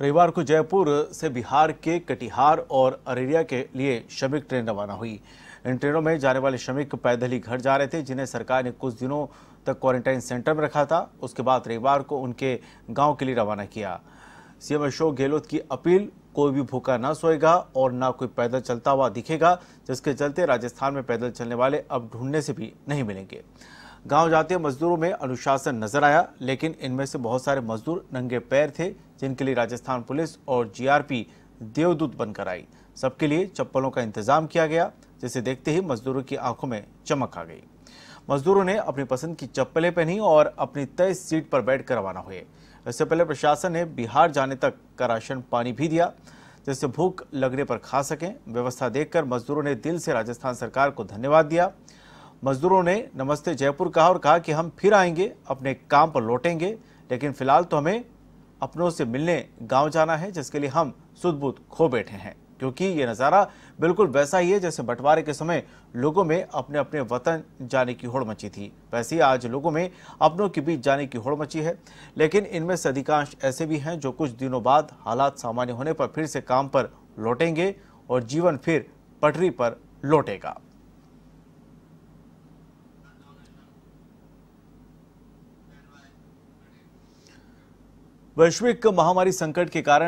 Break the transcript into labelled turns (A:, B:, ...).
A: रविवार को जयपुर से बिहार के कटिहार और अररिया के लिए श्रमिक ट्रेन रवाना हुई इन ट्रेनों में जाने वाले श्रमिक पैदल ही घर जा रहे थे जिन्हें सरकार ने कुछ दिनों तक क्वारंटाइन सेंटर में रखा था उसके बाद रविवार को उनके गांव के लिए रवाना किया सीएम अशोक गहलोत की अपील कोई भी भूखा ना सोएगा और ना कोई पैदल चलता हुआ दिखेगा जिसके चलते राजस्थान में पैदल चलने वाले अब ढूंढने से भी नहीं मिलेंगे गांव जाते मजदूरों में अनुशासन नजर आया लेकिन इनमें से बहुत सारे मजदूर नंगे पैर थे जिनके लिए राजस्थान पुलिस और जीआरपी देवदूत बनकर आई सबके लिए चप्पलों का इंतजाम किया गया जिसे देखते ही मजदूरों की आंखों में चमक आ गई मजदूरों ने अपनी पसंद की चप्पलें पहनी और अपनी तय सीट पर बैठ कर रवाना हुए इससे पहले प्रशासन ने बिहार जाने तक का राशन पानी भी दिया जिससे भूख लगने पर खा सकें व्यवस्था देखकर मजदूरों ने दिल से राजस्थान सरकार को धन्यवाद दिया मजदूरों ने नमस्ते जयपुर कहा और कहा कि हम फिर आएंगे अपने काम पर लौटेंगे लेकिन फिलहाल तो हमें अपनों से मिलने गांव जाना है जिसके लिए हम सुदबुद खो बैठे हैं क्योंकि ये नज़ारा बिल्कुल वैसा ही है जैसे बंटवारे के समय लोगों में अपने अपने वतन जाने की होड़ मची थी वैसे ही आज लोगों में अपनों के बीच जाने की होड़ मची है लेकिन इनमें से अधिकांश ऐसे भी हैं जो कुछ दिनों बाद हालात सामान्य होने पर फिर से काम पर लौटेंगे और जीवन फिर पटरी पर लौटेगा वैश्विक महामारी संकट के कारण